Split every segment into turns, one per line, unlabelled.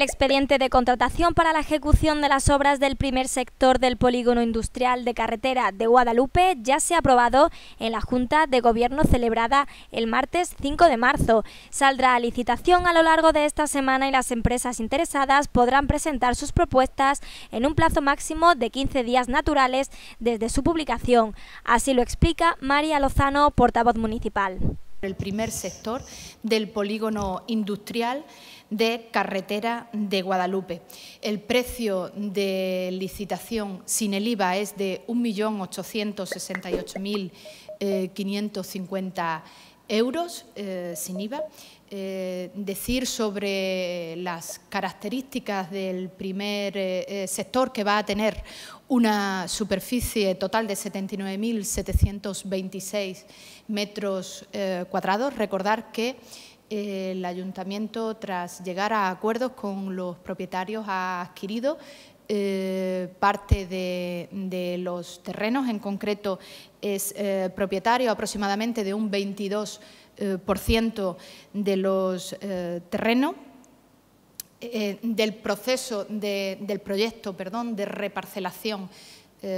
el expediente de contratación para la ejecución de las obras del primer sector del polígono industrial de carretera de Guadalupe ya se ha aprobado en la Junta de Gobierno celebrada el martes 5 de marzo. Saldrá a licitación a lo largo de esta semana y las empresas interesadas podrán presentar sus propuestas en un plazo máximo de 15 días naturales desde su publicación. Así lo explica María Lozano, portavoz municipal el primer sector del polígono
industrial de carretera de Guadalupe. El precio de licitación sin el IVA es de 1.868.550 euros euros eh, sin IVA. Eh, decir sobre las características del primer eh, sector que va a tener una superficie total de 79.726 metros cuadrados. Recordar que el ayuntamiento, tras llegar a acuerdos con los propietarios, ha adquirido eh, parte de, los terrenos, en concreto es eh, propietario aproximadamente de un 22% eh, de los terrenos. del proceso del proyecto perdón, de reparcelación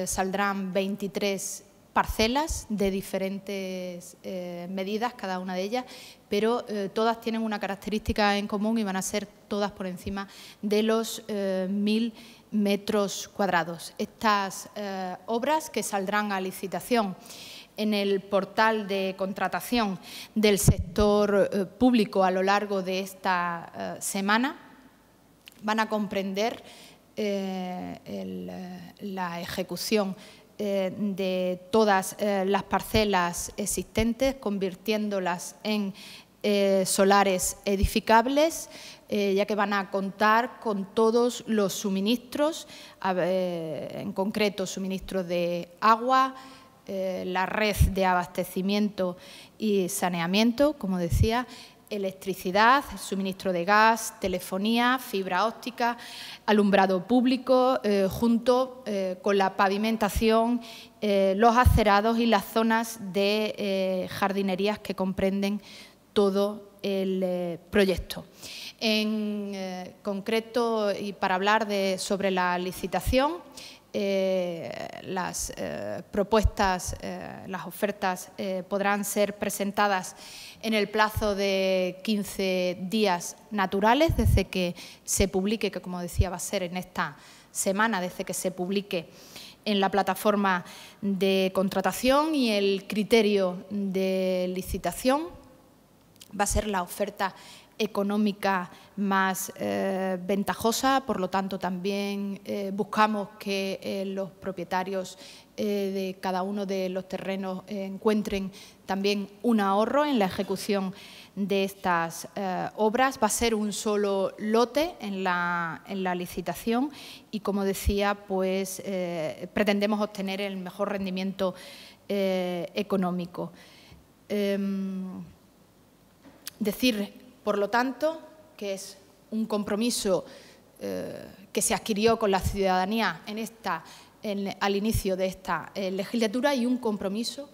saldrán 23 parcelas de diferentes eh, medidas, cada una de ellas, pero eh, todas tienen una característica en común y van a ser todas por encima de los 1.000 eh, mil metros cuadrados. Estas obras que saldrán a licitación en el portal de contratación del sector público a lo largo de esta semana van a comprender la ejecución eh, de todas eh, las parcelas existentes, convirtiéndolas en eh, solares edificables, ya que van a contar con todos los suministros, en concreto suministros de agua, la red de abastecimiento y saneamiento, como decía, electricidad, suministro de gas, telefonía, fibra óptica, alumbrado público, eh, junto eh, con la pavimentación, eh, los acerados y las zonas de jardinerías que comprenden todo el proyecto. En concreto, y para hablar sobre la licitación, eh, las eh, propuestas, eh, las ofertas podrán ser presentadas en el plazo de 15 días naturales desde que se publique, que como decía va a ser en esta semana, desde que se publique en la plataforma de contratación y el criterio de licitación va a ser la oferta económica más eh, ventajosa, por lo tanto también eh, buscamos que eh, los propietarios de cada uno de los terrenos encuentren también un ahorro en la ejecución de estas obras. Va a ser un solo lote en la, en la licitación y, como decía, pues pretendemos obtener el mejor rendimiento económico em, decir por lo tanto, que es un compromiso eh, que se adquirió con la ciudadanía en esta, al inicio de esta eh, legislatura y un compromiso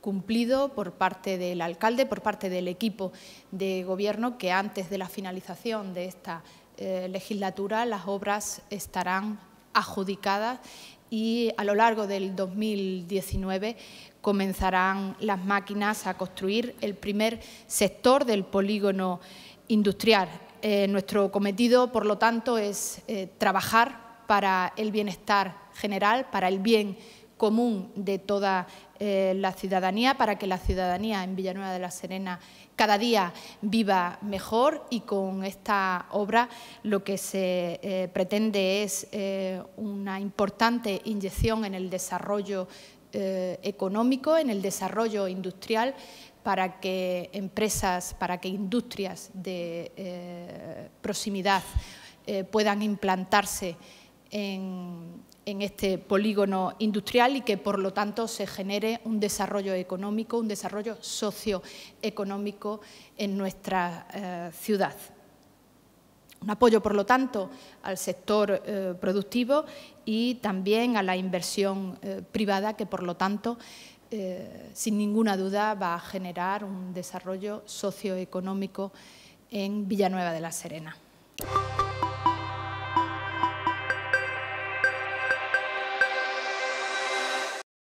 cumplido por parte del alcalde, por parte del equipo de gobierno, que antes de la finalización de esta eh, legislatura las obras estarán adjudicadas y a lo largo del 2019 comenzarán las máquinas a construir el primer sector del polígono industrial. Eh, nuestro cometido, por lo tanto, es eh, trabajar para el bienestar general, para el bien común de toda eh, la ciudadanía para que la ciudadanía en Villanueva de la Serena cada día viva mejor y con esta obra lo que se eh, pretende es eh, una importante inyección en el desarrollo económico, en el desarrollo industrial para que empresas, para que industrias de proximidad puedan implantarse en, este polígono industrial y que por lo tanto se genere un desarrollo económico, un desarrollo socioeconómico en nuestra eh, ciudad. Un apoyo, por lo tanto, al sector eh, productivo y también a la inversión eh, privada que, por lo tanto, sin ninguna duda va a generar un desarrollo socioeconómico en Villanueva de la Serena.